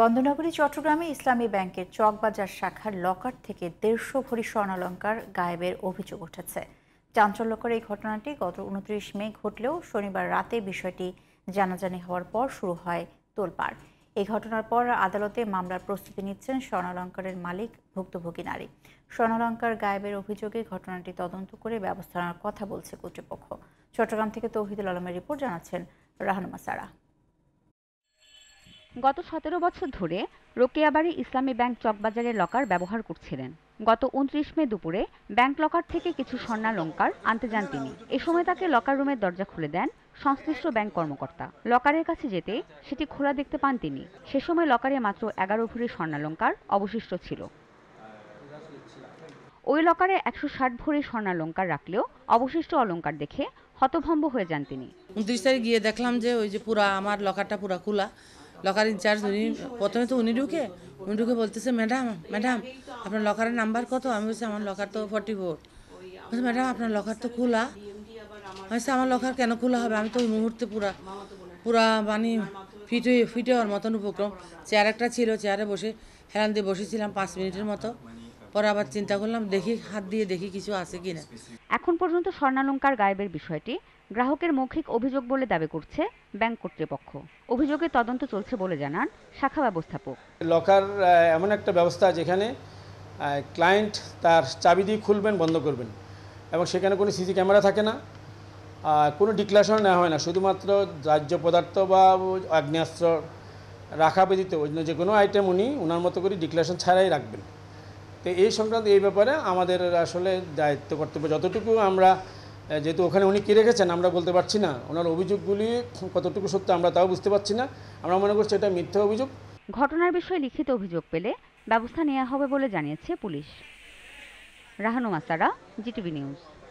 বন্দনগরী চট্টগ্রামে ইসলামী ব্যাংকের চকবাজার শাখার লকার থেকে দেড়শো ভরি স্বর্ণালঙ্কার গায়েবের অভিযোগ উঠেছে চাঞ্চল্যকর এই ঘটনাটি গত উনত্রিশ মে ঘটলেও শনিবার রাতে বিষয়টি জানাজানি হওয়ার পর শুরু হয় তোলপাড় এই ঘটনার পর আদালতে মামলার প্রস্তুতি নিচ্ছেন স্বর্ণালঙ্কারের মালিক ভুক্তভোগী নারী স্বর্ণালঙ্কার গায়েবের অভিযোগে ঘটনাটি তদন্ত করে ব্যবস্থা নেওয়ার কথা বলছে কর্তৃপক্ষ চট্টগ্রাম থেকে তৌহিদুল আলমের রিপোর্ট জানাচ্ছেন রাহনুমা সারা গত সতেরো বছর ধরে রোকেয়া বাড়ি ইসলামী ব্যাংক চকবাজারের লকার ব্যবহার করছিলেন গত উনত্রিশ মে দুপুরে ব্যাংক লকার থেকে কিছু স্বর্ণালঙ্কার আনতে যান তিনি এ সময় তাকে লকার রুমের দরজা খুলে দেন সংশ্লিষ্ট ব্যাংক কর্মকর্তা লকারের কাছে যেতে সেটি খোলা দেখতে পান তিনি সে সময় লকারে মাত্র এগারো ভরি স্বর্ণালঙ্কার অবশিষ্ট ছিল ওই লকারে একশো ষাট ভরি স্বর্ণালঙ্কার রাখলেও অবশিষ্ট অলঙ্কার দেখে হতভম্ব হয়ে যান তিনি উনত্রিশ তারিখ গিয়ে দেখলাম যে ওই যে পুরা আমার লকারটা পুরা খোলা লকার ইনচার্জ উনি প্রথমে তো উনি ঢুকে উনি ঢুকে বলতেছে ম্যাডাম ম্যাডাম আপনার লকারের নাম্বার কত আমি বলছি আমার লকার তো ফর্টি ফোর বলছি ম্যাডাম আপনার লকার তো খোলা আমি আমার লকার কেন খোলা হবে আমি তো ওই মুহূর্তে পুরা পুরা মানে ফিট হয়ে ফিট হওয়ার মতন উপক্রম চেয়ার একটা ছিল চেয়ারে বসে হেলান দিয়ে বসেছিলাম পাঁচ মিনিটের মতো পরে আবার চিন্তা করলাম দেখি হাত দিয়ে দেখি কিছু আছে কি না এখন পর্যন্ত স্বর্ণালঙ্কার গায়েবের বিষয়টি গ্রাহকের মৌখিক অভিযোগ বলে দাবি করছে ব্যাংক কর্তৃপক্ষ অভিযোগে তদন্ত চলছে বলে জানান শাখা ব্যবস্থাপক লকার এমন একটা ব্যবস্থা যেখানে ক্লায়েন্ট তার চাবি দিয়ে খুলবেন বন্ধ করবেন এবং সেখানে কোনো সিসি ক্যামেরা থাকে না কোনো ডিক্লারেশন নেওয়া হয় না শুধুমাত্র রাজ্য পদার্থ বা আগ্নেয়াস্ত্র রাখা ব্যতীত অন্য যে কোনো আইটেম উনি ওনার মতো করে ডিক্লারেশন ছাড়াই রাখবেন তো এই সংক্রান্ত এই ব্যাপারে আমাদের আসলে দায়িত্ব কর্তব্য যতটুকু আমরা যেহেতু ওখানে উনি কী রেখেছেন আমরা বলতে পারছি না ওনার অভিযোগগুলি কতটুকু সত্য আমরা তাও বুঝতে পারছি না আমরা মনে করছি এটা মিথ্যা অভিযোগ ঘটনার বিষয়ে লিখিত অভিযোগ পেলে ব্যবস্থা নেওয়া হবে বলে জানিয়েছে পুলিশ রাহানু মাসারা জিটিভি নিউজ